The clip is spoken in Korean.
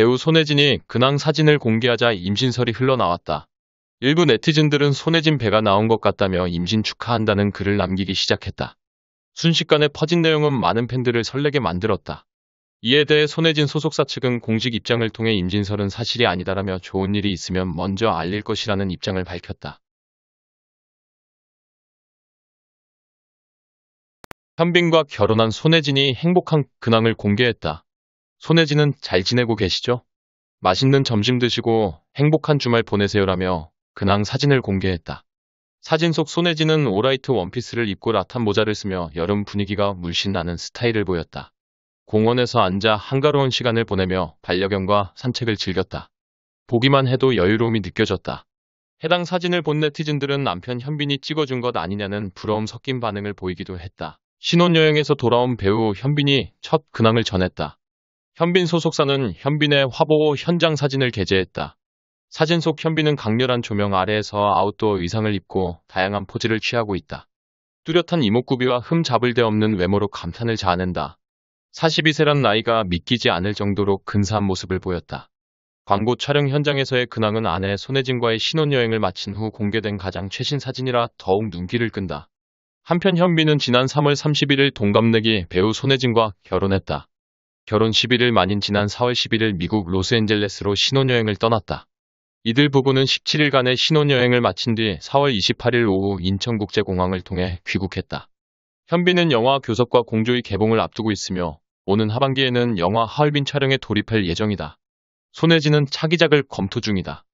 배우 손혜진이 근황 사진을 공개하자 임신설이 흘러나왔다. 일부 네티즌들은 손혜진 배가 나온 것 같다며 임신 축하한다는 글을 남기기 시작했다. 순식간에 퍼진 내용은 많은 팬들을 설레게 만들었다. 이에 대해 손혜진 소속사 측은 공식 입장을 통해 임진설은 사실이 아니다라며 좋은 일이 있으면 먼저 알릴 것이라는 입장을 밝혔다. 현빈과 결혼한 손혜진이 행복한 근황을 공개했다. 손혜진은 잘 지내고 계시죠? 맛있는 점심 드시고 행복한 주말 보내세요라며 근황 사진을 공개했다. 사진 속 손혜진은 오라이트 원피스를 입고 라탄 모자를 쓰며 여름 분위기가 물씬 나는 스타일을 보였다. 공원에서 앉아 한가로운 시간을 보내며 반려견과 산책을 즐겼다. 보기만 해도 여유로움이 느껴졌다. 해당 사진을 본 네티즌들은 남편 현빈이 찍어준 것 아니냐는 부러움 섞인 반응을 보이기도 했다. 신혼여행에서 돌아온 배우 현빈이 첫 근황을 전했다. 현빈 소속사는 현빈의 화보 현장 사진을 게재했다. 사진 속 현빈은 강렬한 조명 아래에서 아웃도어 의상을 입고 다양한 포즈를 취하고 있다. 뚜렷한 이목구비와 흠 잡을 데 없는 외모로 감탄을 자아낸다. 42세란 나이가 믿기지 않을 정도로 근사한 모습을 보였다. 광고 촬영 현장에서의 근황은 아내 손혜진과의 신혼여행을 마친 후 공개된 가장 최신 사진이라 더욱 눈길을 끈다. 한편 현빈은 지난 3월 31일 동갑내기 배우 손혜진과 결혼했다. 결혼 11일 만인 지난 4월 11일 미국 로스앤젤레스로 신혼여행을 떠났다. 이들 부부는 17일간의 신혼여행을 마친 뒤 4월 28일 오후 인천국제공항을 통해 귀국했다. 현빈은 영화 교섭과 공조의 개봉을 앞두고 있으며 오는 하반기에는 영화 하얼빈 촬영에 돌입할 예정이다. 손혜진은 차기작을 검토 중이다.